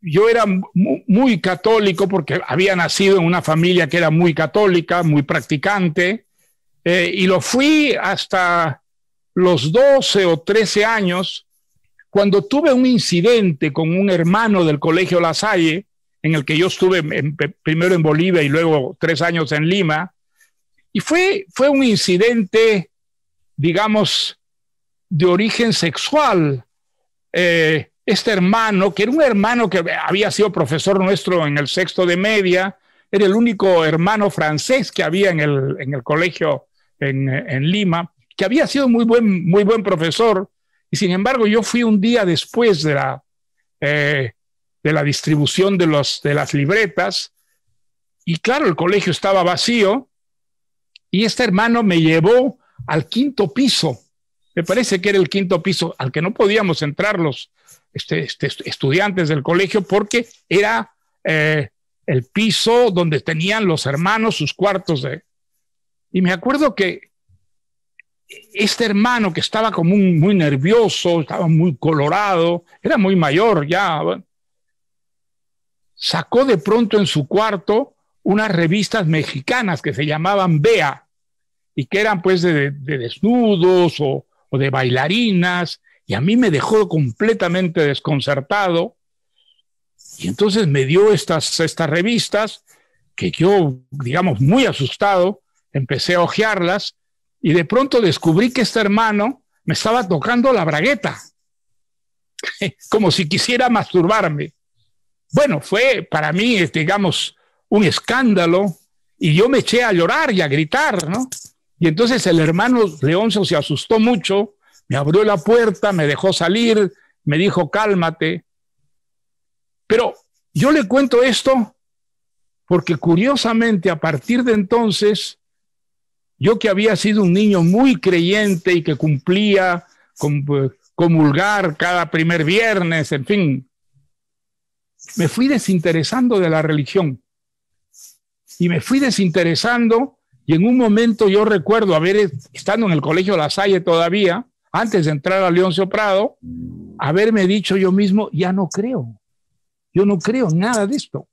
yo era muy, católico porque había nacido en una familia que era muy católica, muy practicante, eh, y lo fui hasta los 12 o 13 años, cuando tuve un incidente con un hermano del Colegio La Salle, en el que yo estuve primero en Bolivia y luego tres años en Lima, y fue, fue un incidente, digamos, de origen sexual. Eh, este hermano, que era un hermano que había sido profesor nuestro en el sexto de media, era el único hermano francés que había en el, en el colegio en, Lima, que había sido muy buen, muy buen profesor, y sin embargo yo fui un día después de la, eh, de la distribución de, los, de las libretas, y claro, el colegio estaba vacío, y este hermano me llevó al quinto piso, me parece que era el quinto piso, al que no podíamos entrar los, este, este, estudiantes del colegio porque era eh, el piso donde tenían los hermanos sus cuartos de... Y me acuerdo que este hermano que estaba como muy nervioso, estaba muy colorado, era muy mayor ya, sacó de pronto en su cuarto unas revistas mexicanas que se llamaban Bea y que eran pues de, desnudos o de bailarinas y a mí me dejó completamente desconcertado. Y entonces me dio estas, estas revistas que yo, digamos, muy asustado, empecé a hojearlas y de pronto descubrí que este hermano me estaba tocando la bragueta, como si quisiera masturbarme. Bueno, fue para mí, digamos, un escándalo y yo me eché a llorar y a gritar, ¿no? Y entonces el hermano Leoncio se asustó mucho me abrió la puerta, me dejó salir, me dijo cálmate. Pero yo le cuento esto porque curiosamente a partir de entonces, yo que había sido un niño muy creyente y que cumplía con, pues, comulgar cada primer viernes, en fin, me fui desinteresando de la religión. Y me fui desinteresando y en un momento yo recuerdo haber estando en el colegio La Salle todavía, antes de entrar a Leoncio Prado, haberme dicho yo mismo, ya no creo, yo no creo nada de esto.